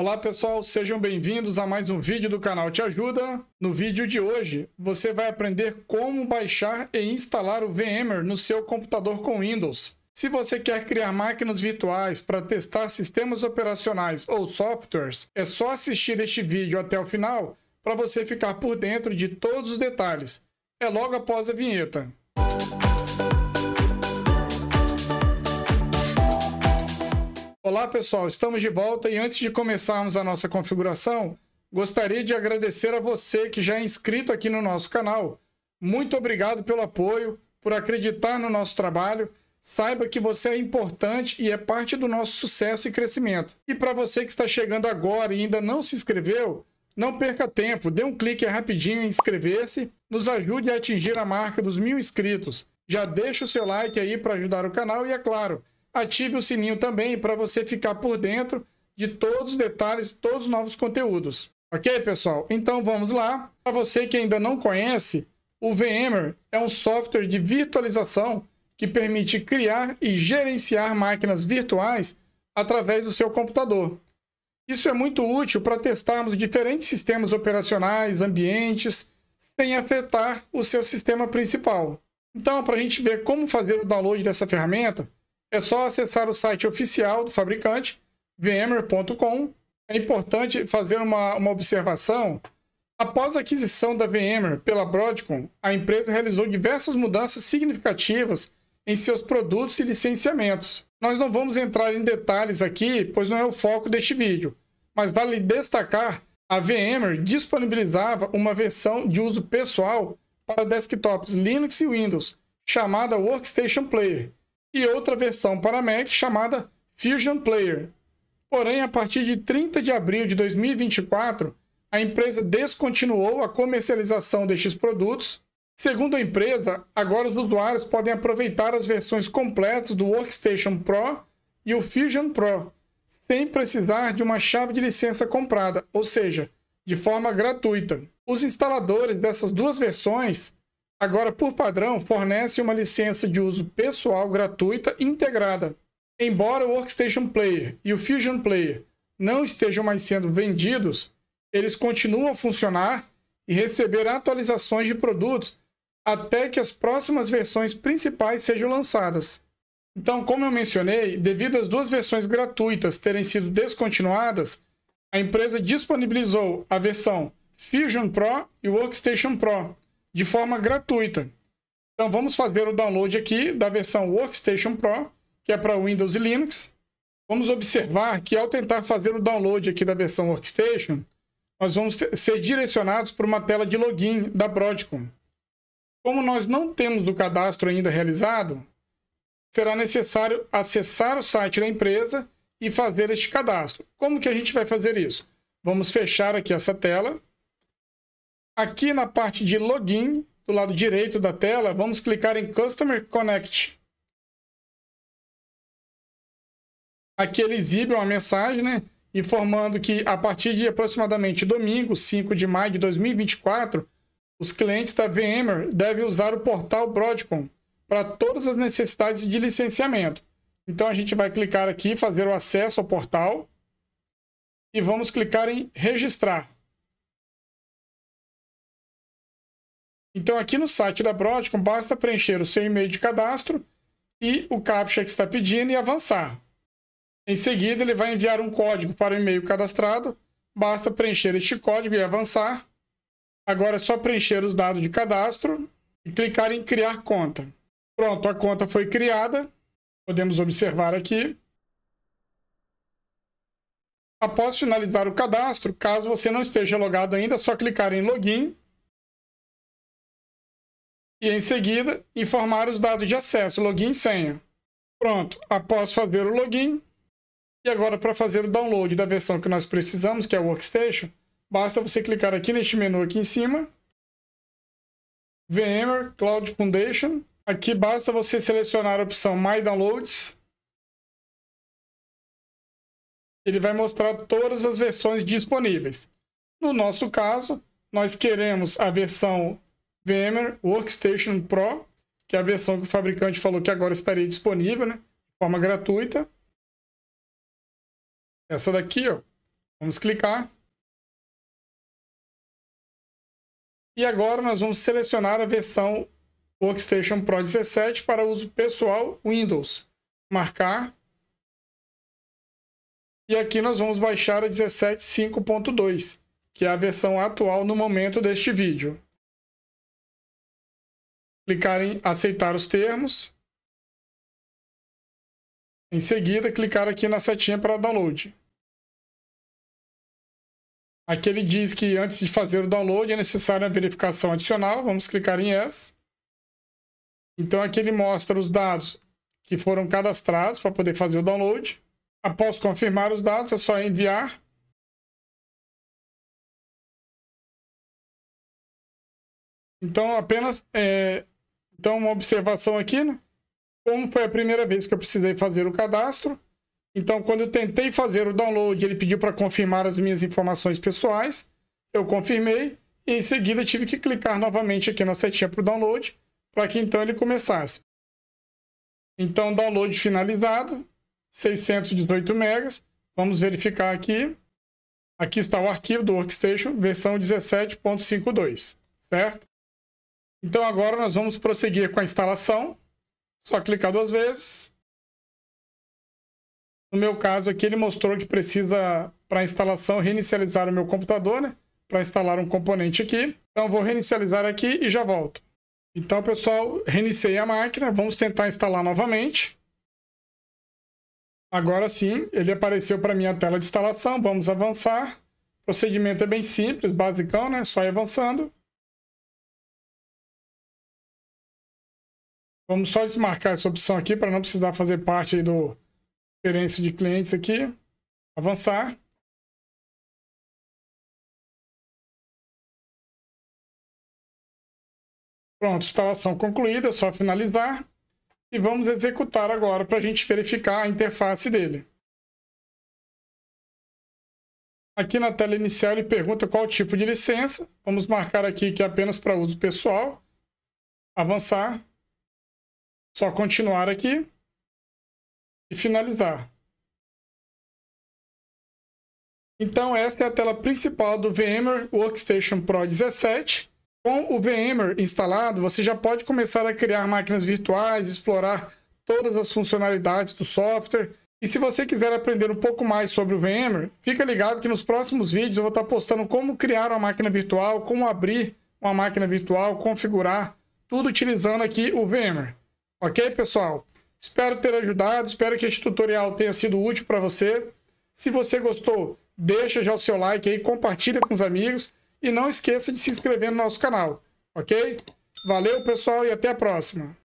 Olá pessoal, sejam bem-vindos a mais um vídeo do canal Te Ajuda. No vídeo de hoje, você vai aprender como baixar e instalar o VMware no seu computador com Windows. Se você quer criar máquinas virtuais para testar sistemas operacionais ou softwares, é só assistir este vídeo até o final para você ficar por dentro de todos os detalhes. É logo após a vinheta. Música Olá pessoal, estamos de volta e antes de começarmos a nossa configuração, gostaria de agradecer a você que já é inscrito aqui no nosso canal. Muito obrigado pelo apoio, por acreditar no nosso trabalho. Saiba que você é importante e é parte do nosso sucesso e crescimento. E para você que está chegando agora e ainda não se inscreveu, não perca tempo, dê um clique rapidinho em inscrever-se, nos ajude a atingir a marca dos mil inscritos. Já deixa o seu like aí para ajudar o canal e, é claro, ative o sininho também para você ficar por dentro de todos os detalhes, todos os novos conteúdos. Ok, pessoal? Então vamos lá. Para você que ainda não conhece, o VMware é um software de virtualização que permite criar e gerenciar máquinas virtuais através do seu computador. Isso é muito útil para testarmos diferentes sistemas operacionais, ambientes, sem afetar o seu sistema principal. Então, para a gente ver como fazer o download dessa ferramenta, é só acessar o site oficial do fabricante, vmware.com. É importante fazer uma, uma observação. Após a aquisição da VMware pela Broadcom, a empresa realizou diversas mudanças significativas em seus produtos e licenciamentos. Nós não vamos entrar em detalhes aqui, pois não é o foco deste vídeo, mas vale destacar a VMware disponibilizava uma versão de uso pessoal para desktops Linux e Windows, chamada Workstation Player, e outra versão para Mac chamada Fusion Player. Porém, a partir de 30 de abril de 2024, a empresa descontinuou a comercialização destes produtos. Segundo a empresa, agora os usuários podem aproveitar as versões completas do Workstation Pro e o Fusion Pro, sem precisar de uma chave de licença comprada, ou seja, de forma gratuita. Os instaladores dessas duas versões Agora, por padrão, fornece uma licença de uso pessoal gratuita integrada. Embora o Workstation Player e o Fusion Player não estejam mais sendo vendidos, eles continuam a funcionar e receber atualizações de produtos até que as próximas versões principais sejam lançadas. Então, como eu mencionei, devido às duas versões gratuitas terem sido descontinuadas, a empresa disponibilizou a versão Fusion Pro e Workstation Pro, de forma gratuita. Então vamos fazer o download aqui da versão Workstation Pro, que é para Windows e Linux. Vamos observar que ao tentar fazer o download aqui da versão Workstation, nós vamos ser direcionados para uma tela de login da Broadcom. Como nós não temos do cadastro ainda realizado, será necessário acessar o site da empresa e fazer este cadastro. Como que a gente vai fazer isso? Vamos fechar aqui essa tela Aqui na parte de login, do lado direito da tela, vamos clicar em Customer Connect. Aqui ele exibe uma mensagem, né? Informando que a partir de aproximadamente domingo, 5 de maio de 2024, os clientes da VMware devem usar o portal Broadcom para todas as necessidades de licenciamento. Então a gente vai clicar aqui, fazer o acesso ao portal e vamos clicar em registrar. Então, aqui no site da Broadcom, basta preencher o seu e-mail de cadastro e o CAPTCHA que está pedindo e avançar. Em seguida, ele vai enviar um código para o e-mail cadastrado. Basta preencher este código e avançar. Agora é só preencher os dados de cadastro e clicar em Criar Conta. Pronto, a conta foi criada. Podemos observar aqui. Após finalizar o cadastro, caso você não esteja logado ainda, é só clicar em Login e em seguida informar os dados de acesso, login e senha. Pronto, após fazer o login, e agora para fazer o download da versão que nós precisamos, que é o Workstation, basta você clicar aqui neste menu aqui em cima, VMware Cloud Foundation, aqui basta você selecionar a opção My Downloads, ele vai mostrar todas as versões disponíveis. No nosso caso, nós queremos a versão VMware Workstation Pro, que é a versão que o fabricante falou que agora estaria disponível, né? De forma gratuita. Essa daqui, ó. Vamos clicar. E agora nós vamos selecionar a versão Workstation Pro 17 para uso pessoal Windows. Marcar. E aqui nós vamos baixar a 17.5.2, que é a versão atual no momento deste vídeo clicar em aceitar os termos. Em seguida, clicar aqui na setinha para download. Aqui ele diz que antes de fazer o download é necessária a verificação adicional. Vamos clicar em Yes. Então aqui ele mostra os dados que foram cadastrados para poder fazer o download. Após confirmar os dados, é só enviar. Então apenas é, então, uma observação aqui, né? Como foi a primeira vez que eu precisei fazer o cadastro, então, quando eu tentei fazer o download, ele pediu para confirmar as minhas informações pessoais. Eu confirmei e em seguida tive que clicar novamente aqui na setinha para o download para que então ele começasse. Então, download finalizado, 618 megas. Vamos verificar aqui. Aqui está o arquivo do Workstation, versão 17.52, certo? Então agora nós vamos prosseguir com a instalação. Só clicar duas vezes. No meu caso aqui ele mostrou que precisa, para a instalação, reinicializar o meu computador, né? Para instalar um componente aqui. Então vou reinicializar aqui e já volto. Então pessoal, reiniciei a máquina, vamos tentar instalar novamente. Agora sim, ele apareceu para mim a tela de instalação, vamos avançar. O procedimento é bem simples, basicão, né? Só ir avançando. Vamos só desmarcar essa opção aqui para não precisar fazer parte do gerência de clientes aqui. Avançar. Pronto, instalação concluída, é só finalizar. E vamos executar agora para a gente verificar a interface dele. Aqui na tela inicial ele pergunta qual tipo de licença. Vamos marcar aqui que é apenas para uso pessoal. Avançar. Só continuar aqui e finalizar. Então esta é a tela principal do VMware Workstation Pro 17. Com o VMware instalado, você já pode começar a criar máquinas virtuais, explorar todas as funcionalidades do software. E se você quiser aprender um pouco mais sobre o VMware, fica ligado que nos próximos vídeos eu vou estar postando como criar uma máquina virtual, como abrir uma máquina virtual, configurar, tudo utilizando aqui o VMware. Ok, pessoal? Espero ter ajudado, espero que este tutorial tenha sido útil para você. Se você gostou, deixa já o seu like aí, compartilha com os amigos e não esqueça de se inscrever no nosso canal, ok? Valeu, pessoal, e até a próxima!